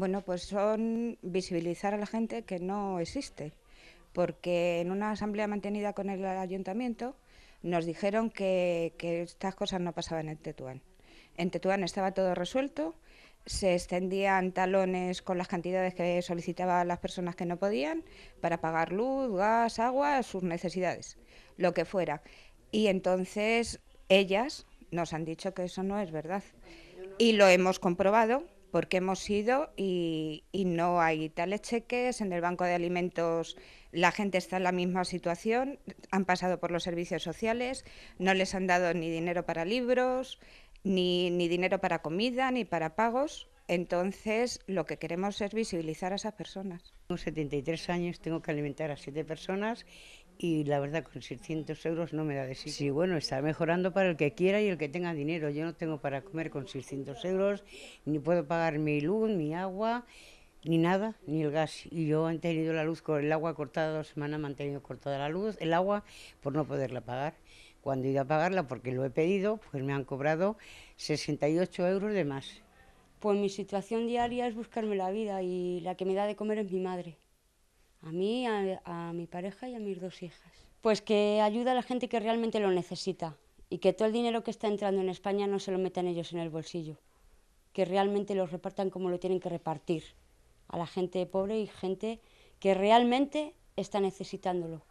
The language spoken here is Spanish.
Bueno, pues son visibilizar a la gente que no existe, porque en una asamblea mantenida con el ayuntamiento nos dijeron que, estas cosas no pasaban en Tetuán. En Tetuán estaba todo resuelto, se extendían talones con las cantidades que solicitaban las personas que no podían para pagar luz, gas, agua, sus necesidades, lo que fuera. Y entonces ellas nos han dicho que eso no es verdad. Y lo hemos comprobado porque hemos ido y, no hay tales cheques. En el Banco de Alimentos la gente está en la misma situación, han pasado por los servicios sociales, no les han dado ni dinero para libros, ni, ni dinero para comida, ni para pagos. Entonces, lo que queremos es visibilizar a esas personas. Tengo 73 años, tengo que alimentar a siete personas y la verdad con 600 euros no me da de sí. Sí, bueno, está mejorando para el que quiera y el que tenga dinero. Yo no tengo para comer con 600 euros, ni puedo pagar mi luz, mi agua, ni nada, ni el gas. Y yo han tenido la luz, con el agua cortada dos semanas, me han tenido cortada la luz, el agua, por no poderla pagar. Cuando he ido a pagarla, porque lo he pedido, pues me han cobrado 68 euros de más. Pues mi situación diaria es buscarme la vida y la que me da de comer es mi madre a mí, a, mi pareja y a mis dos hijas. Pues que ayuda a la gente que realmente lo necesita y que todo el dinero que está entrando en España no se lo metan ellos en el bolsillo, que realmente lo repartan como lo tienen que repartir, a la gente pobre y gente que realmente está necesitándolo.